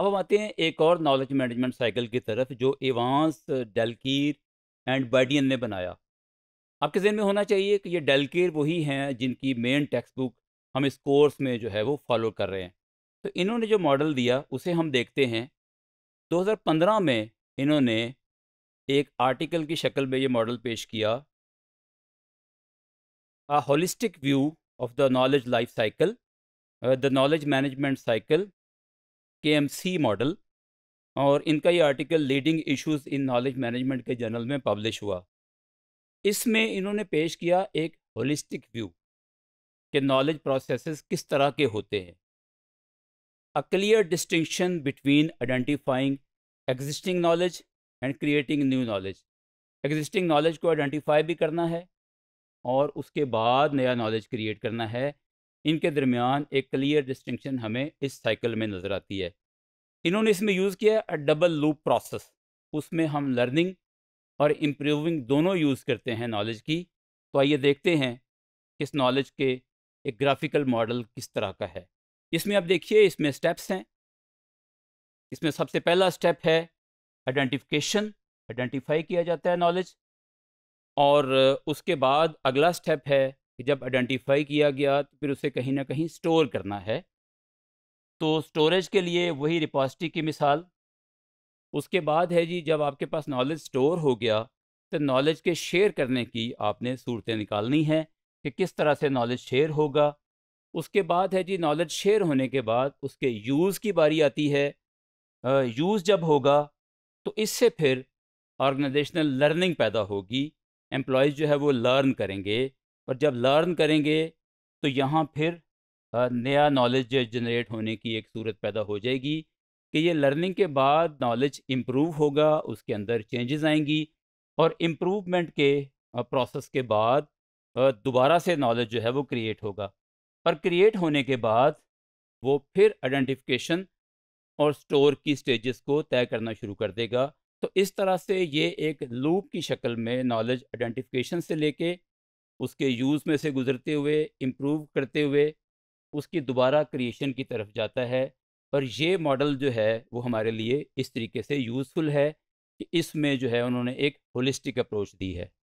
अब हम आते हैं एक और नॉलेज मैनेजमेंट साइकिल की तरफ जो एवांस डेलकीर एंड बैडियन ने बनाया आपके जहन में होना चाहिए कि ये डेलकीर वही हैं जिनकी मेन टेक्स्ट बुक हम इस कोर्स में जो है वो फॉलो कर रहे हैं तो इन्होंने जो मॉडल दिया उसे हम देखते हैं 2015 में इन्होंने एक आर्टिकल की शक्ल में ये मॉडल पेश किया a holistic view of the knowledge life cycle the knowledge management cycle के मॉडल और इनका ये article leading issues in knowledge management के जर्नल में पब्लिश हुआ इसमें इन्होंने पेश किया एक होलिस्टिक व्यू कि नॉलेज प्रोसेसेस किस तरह के होते हैं a clear distinction between identifying existing knowledge and creating new knowledge existing knowledge को आइडेंटिफाई भी करना है और उसके बाद नया नॉलेज क्रिएट करना है इनके दरमियान एक क्लियर डिस्टिंक्शन हमें इस साइकिल में नज़र आती है इन्होंने इसमें यूज़ किया है डबल लूप प्रोसेस उसमें हम लर्निंग और इम्प्रूविंग दोनों यूज़ करते हैं नॉलेज की तो आइए देखते हैं इस नॉलेज के एक ग्राफिकल मॉडल किस तरह का है इसमें आप देखिए इसमें स्टेप्स हैं इसमें सबसे पहला स्टेप है आइडेंटिफिकेशन आइडेंटिफाई किया जाता है नॉलेज और उसके बाद अगला स्टेप है कि जब आइडेंटिफाई किया गया तो फिर उसे कहीं ना कहीं स्टोर करना है तो स्टोरेज के लिए वही रिपोजिटरी की मिसाल उसके बाद है जी जब आपके पास नॉलेज स्टोर हो गया तो नॉलेज के शेयर करने की आपने सूरतें निकालनी हैं कि किस तरह से नॉलेज शेयर होगा उसके बाद है जी नॉलेज शेयर होने के बाद उसके यूज़ की बारी आती है यूज़ जब होगा तो इससे फिर ऑर्गेनाइजेशनल लर्निंग पैदा होगी एम्प्लॉज़ जो है वो लर्न करेंगे और जब लर्न करेंगे तो यहाँ फिर नया नॉलेज जनरेट होने की एक सूरत पैदा हो जाएगी कि ये लर्निंग के बाद नॉलेज इम्प्रूव होगा उसके अंदर चेंजेस आएंगी और इम्प्रूवमेंट के प्रोसेस के बाद दोबारा से नॉलेज जो है वो क्रिएट होगा और क्रिएट होने के बाद वो फिर आइडेंटिफिकेशन और स्टोर की स्टेजेस को तय करना शुरू कर देगा तो इस तरह से ये एक लूप की शक्ल में नॉलेज आइडेंटिफिकेशन से लेके उसके यूज़ में से गुज़रते हुए इम्प्रूव करते हुए उसकी दोबारा क्रिएशन की तरफ जाता है और ये मॉडल जो है वो हमारे लिए इस तरीके से यूज़फुल है कि इसमें जो है उन्होंने एक होलिस्टिक अप्रोच दी है